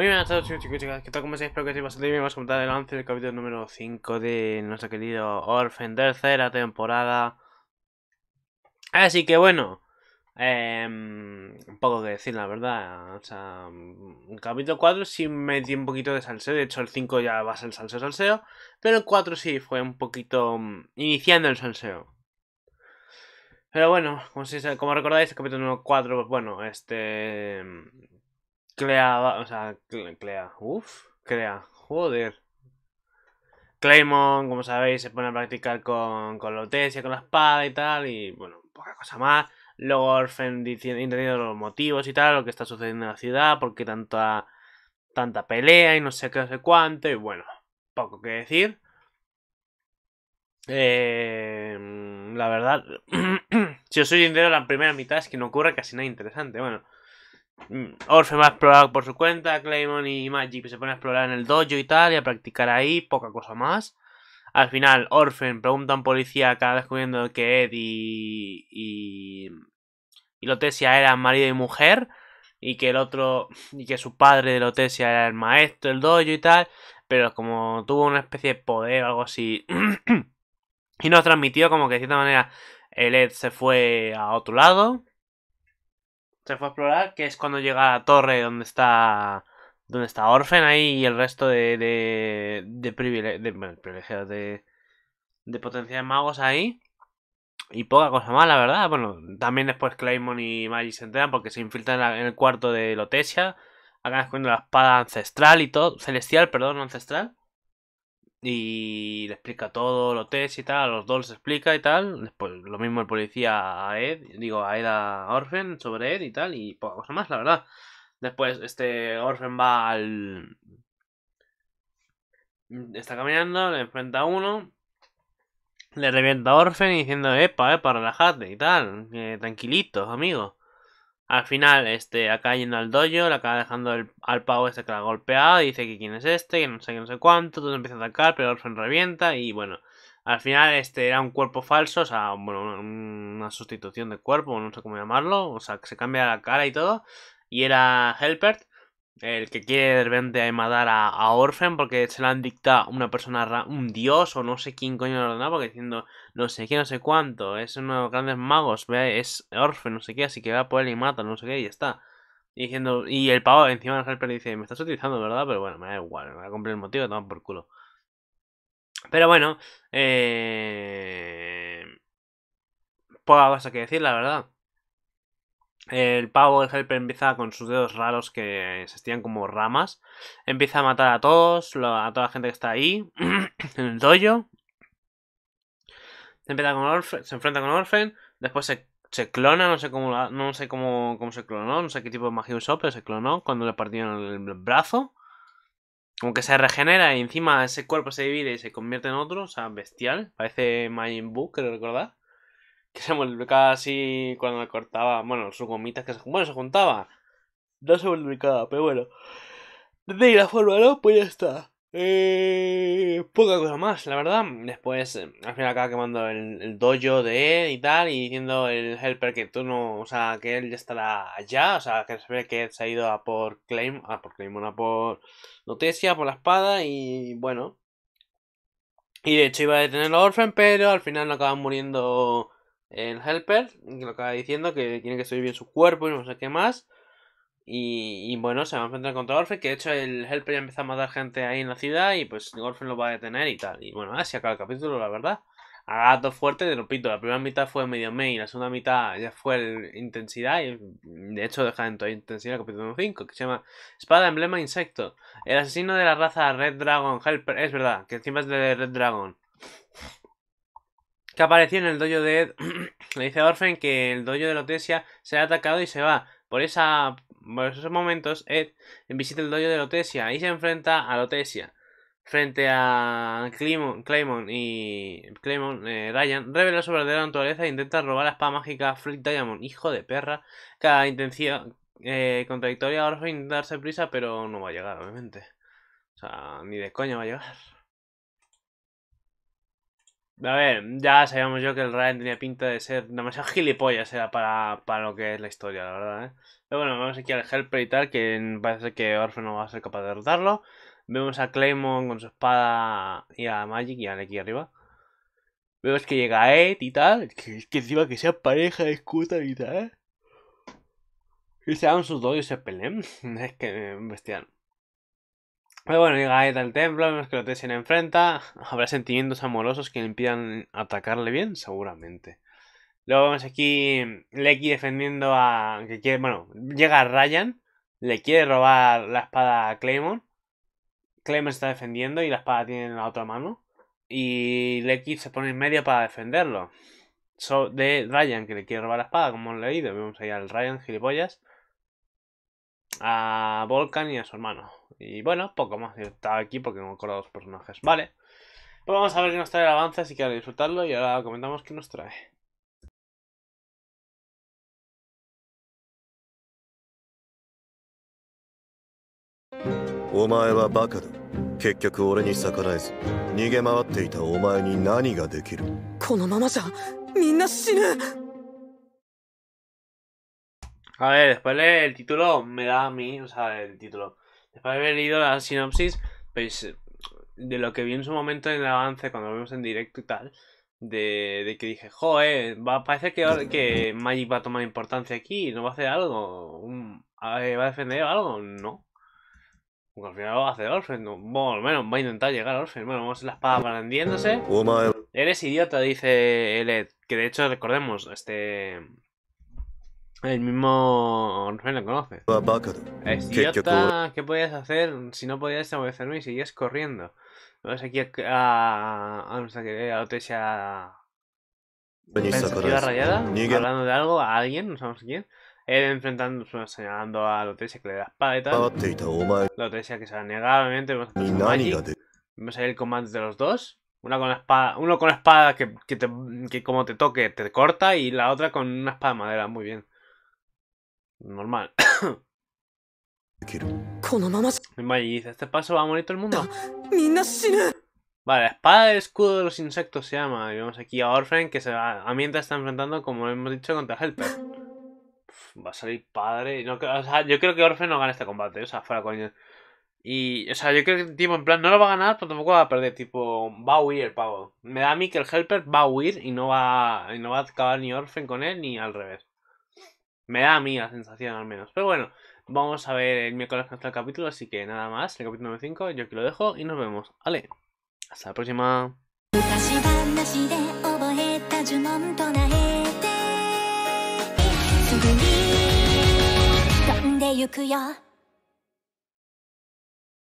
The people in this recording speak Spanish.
Muy buenas a todos chicos y chicas, ¿qué tal? ¿Cómo estáis? Espero que estéis bastante bien. Vamos a comentar el avance del capítulo número 5 de nuestro querido Orphan, tercera temporada. Así que bueno, eh, un poco que decir, la verdad. O el mm, capítulo 4 sí me metí un poquito de salseo. De hecho, el 5 ya va a ser salseo, salseo. Pero el 4 sí fue un poquito mm, iniciando el salseo. Pero bueno, como, como recordáis, el capítulo número 4, pues bueno, este Clea, o sea, Clea, uff, Clea, joder. Claymon, como sabéis, se pone a practicar con, con la y con la espada y tal, y bueno, poca cosa más. Luego Orphan diciendo, los motivos y tal, lo que está sucediendo en la ciudad, porque tanta, tanta pelea y no sé qué, no sé cuánto, y bueno, poco que decir. Em, la verdad, si os soy sincero, la primera mitad es que no ocurre casi nada interesante. Bueno, Mm, Orfeo va a explorar por su cuenta, Claymon y Magic se ponen a explorar en el dojo y tal, y a practicar ahí, poca cosa más. Al final, Orfen pregunta a un policía cada descubriendo que Ed y, y, Lotesia eran marido y mujer. Y que el otro. Y que su padre de Lotesia era el maestro, el dojo y tal. Pero como tuvo una especie de poder o algo así. y no transmitió como que de cierta manera el Ed se fue a otro lado fue a explorar, que es cuando llega a la torre donde está donde está Orfen ahí y el resto de, de, de, de de, magos ahí. Y poca cosa más, la verdad. Bueno, también después Claymon y Magi se enteran porque se infiltran en, el cuarto de Lotesia. acá escondiendo la espada ancestral y todo. Celestial, perdón, ancestral y le explica todo, los test y tal, los dos explica y tal. Después lo mismo el policía a Ed, digo a Ed a sobre Ed y tal, y poca cosa más, la verdad. Después este Orfen va al... Está caminando, le enfrenta a uno, le revienta a Orfen y diciendo, epa, eh, para relajarte y tal, tranquilitos, amigos. Al final, este acaba yendo al dojo, le acaba dejando el, al pavo este que la ha golpeado, dice que quién es este, que no sé que no sé cuánto, todo empieza a atacar, pero son revienta, y bueno, al final este era un cuerpo falso, o sea, bueno, una sustitución de cuerpo, no sé cómo llamarlo, o sea, que se cambia la cara y todo, y era Helpert, el que quiere de repente matar a, a, porque se la han dictado una persona, un dios o no sé quién coño lo ordenaba, porque diciendo no sé qué, no sé cuánto, es uno de los grandes magos, ¿ve? es Orfen, no sé qué, así que va a él y mata, no sé qué, y ya está. Y diciendo, y el pavo encima de Harper dice, me estás utilizando, ¿verdad? Pero bueno, me da igual, me voy a cumplir el motivo, toma por culo. Pero bueno, eh... poca cosa que decir, la verdad. El pavo, el helper, empieza con sus dedos raros que se estían como ramas. Empieza a matar a todos, a toda la gente que está ahí, en el dojo. Se, con se enfrenta con Orfen, después se, clona, no sé, cómo, no sé cómo, cómo se clonó, no sé qué tipo de magia usó, pero se clonó cuando le partieron el brazo. Como que se regenera y encima ese cuerpo se divide y se convierte en otro, o sea, bestial. Parece Majin Buu, creo recordar. que se multiplicaba así cuando cortaba, bueno, sus gomitas que se, bueno, se juntaba. No se multiplicaba, pero bueno. De la forma, ¿no? Pues ya está. Eh, poca cosa más, la verdad. Después, eh, al final acaba quemando el, dojo de él y tal, y diciendo el helper que tú no, o sea, que él ya estará allá, o sea, que se ve que se ha ido a por Claim, a por Claim, una por Noticia, por la espada, y bueno. Y de hecho iba a detener a Orphan, pero al final no acaban muriendo el helper, que lo acaba diciendo, que tiene que subir bien su cuerpo y no sé qué más. Y, bueno, se va a enfrentar contra Orfe, que de hecho el helper ya empezó a matar gente ahí en la ciudad y pues Orfe lo va a detener y tal. Y bueno, así acaba el capítulo, la verdad. A gato fuerte, de repito, la primera mitad fue medio main, la segunda mitad ya fue intensidad, y de hecho deja en toda intensidad el capítulo 5, que se llama Espada, Emblema, Insecto. El asesino de la raza Red Dragon Helper, es verdad, que encima es de Red Dragon que apareció en el dojo de Ed. Le dice a Orphan que el dojo de Lotesia se ha atacado y se va. Por, esa, esos momentos, Ed visita el dojo de Lotesia y se enfrenta a Lotesia. Frente a Claymon, y eh, Ryan revela su verdadera naturaleza e intenta robar la espada mágica Flick Diamond. Hijo de perra. Cada intención eh, contradictoria a Orphan darse prisa, pero no va a llegar, obviamente. O sea, ni de coña va a llegar. A ver, ya sabíamos yo que el Ryan tenía pinta de ser demasiado gilipollas era para, para lo que es la historia, la verdad. ¿eh? Pero bueno, vemos aquí al Helper y tal, que parece que Orfe no va a ser capaz de derrotarlo. Vemos a Claymon con su espada y a Magic y a aquí arriba. Vemos que llega Ed y tal, que, que encima que sea pareja escuta y tal. Y se dan sus dos y se peleen. es que bestial. Pero bueno, llega al templo, vemos que se enfrenta. Habrá sentimientos amorosos que le impidan atacarle bien, seguramente. Luego vemos aquí Leki defendiendo a. Que bueno, llega Ryan, le quiere robar la espada a Claymore. se está defendiendo y la espada tiene en la otra mano. Y Leki se pone en medio para defenderlo. de Ryan, que le quiere robar la espada, como hemos leído. Vemos ahí al Ryan, gilipollas a Volcan y a su hermano. Y bueno, poco más. Yo estaba aquí porque me acuerdo de los personajes. Vale. Pues vamos a ver qué nos trae el avance, así que ahora disfrutarlo y ahora comentamos qué nos trae. Omae a ver, después leí el título me da a mí, o sea, el título. Después de haber leído la sinopsis, pues de lo que vi en su momento en el avance, cuando lo vimos en directo y tal, de, que dije, joder, va, parece que, que Magic va a tomar importancia aquí, no va a hacer algo, va a defender algo, no. Porque al final va a hacer Orphan, no, bueno, al menos va a intentar llegar a Orphan, bueno, vamos a la espada Eres idiota, dice Led, que de hecho recordemos, este el mismo Ren lo conoce. idiota, eh, ¿qué podías hacer si no podías obedecerme y seguías corriendo? Vamos aquí a, a, a Lotesia eh, a a. rayada, mm, hablando de algo a alguien, no sabemos quién. Él enfrentando, pues, señalando a Lotesia que le da espada y tal. Oh, Lotesia que se ha negado obviamente. Vamos pues, a Vamos a ir el combate de los dos. Una con espada, uno con la espada que, que, te, que como te toque te corta y la otra con una espada de madera, muy bien. Normal. y dice este paso va a morir todo el mundo. Vale, espada del escudo de los insectos se llama. Y vemos aquí a Orphan que se va, a mientras está enfrentando, como hemos dicho, contra Helper. va a salir padre. No, yo creo que Orphan no gana este combate, o sea, fuera coño. Y, o sea, yo creo que, tipo, en plan, no lo va a ganar, pero tampoco va a perder. Tipo, va a huir el pavo. Me da a mí que el Helper va a huir y no va, y no va a acabar ni Orfen con él ni al revés. Me da a mí la sensación al menos. Pero bueno, vamos a ver el miércoles hasta el capítulo, así que nada más, el capítulo 95, yo aquí lo dejo y nos vemos. Vale, hasta la próxima!